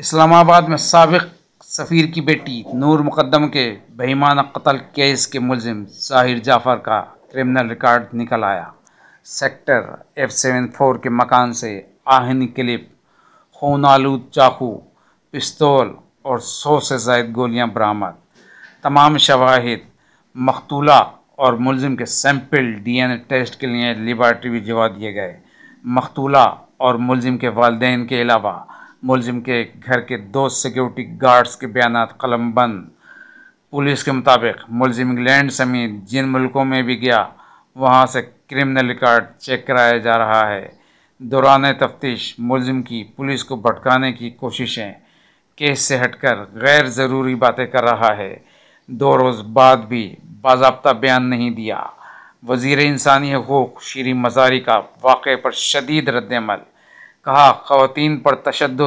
इस्लामाबाद में सबक सफ़ीर की बेटी नूर मुकदम के बेईमाना कत्ल केस के मुलिम साहिर जाफ़र का क्रिमिनल रिकॉर्ड निकल आया सेक्टर एफ सेवन फोर के मकान से आहनी क्लिप खून आलू चाकू पिस्तौल और सौ से जायद गोलियां बरामद तमाम शवाहिद मकतूला और मुलिम के सैंपल ए टेस्ट के लिए लेबार्ट्री भिजवा दिए गए मकतूला और मुलिम के वालदेन के अलावा मुलजिम के घर के दो सिक्योरिटी गार्ड्स के बयान कलम बंद पुलिस के मुताबिक मुलजिम इंग्लैंड समेत जिन मुल्कों में भी गया वहाँ से क्रिमिनल रिकॉर्ड चेक कराया जा रहा है दौरान तफ्तीश मुलजिम की पुलिस को भटकाने की कोशिशें केस से हटकर गैर ज़रूरी बातें कर रहा है दो रोज़ बाद भी बाबा बयान नहीं दिया वजीर इंसानी हकूक़ श्री मजारी का वाक़े पर शदीद रद्दमल कहा ख़वान पर तशद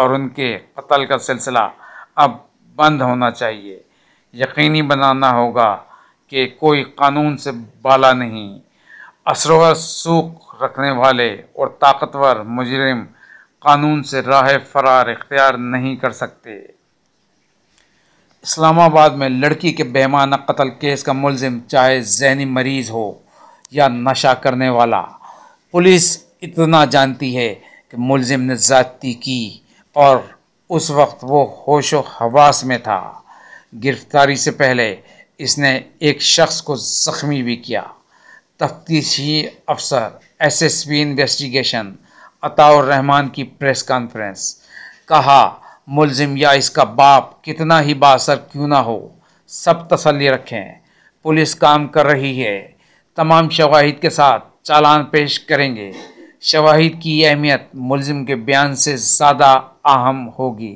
और उनके कत्ल का सिलसिला अब बंद होना चाहिए यकीनी बनाना होगा कि कोई कानून से बाला नहीं असरवर सूख रखने वाले और ताकतवर मुजरम कानून से राह फरार इख्तियार नहीं कर सकते इस्लामाबाद में लड़की के बेमाना कत्ल केस का मुलजिम चाहे जहनी मरीज़ हो या नशा करने वाला पुलिस इतना जानती है कि मुलजिम ने ज़्यादती की और उस वक्त वो होश व हवास में था गिरफ्तारी से पहले इसने एक शख्स को ज़ख्मी भी किया तफ्तीशी अफसर S S P investigation Ataur Rahman की प्रेस कॉन्फ्रेंस कहा मुलजिम या इसका बाप कितना ही बासर क्यों ना हो सब तसली रखें पुलिस काम कर रही है तमाम शवाहिद के साथ चालान पेश करेंगे शवाहिद की अहमियत मुलजिम के बयान से ज़्यादा अहम होगी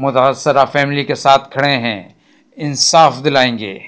मुतासरा फैमिली के साथ खड़े हैं इंसाफ दिलाएंगे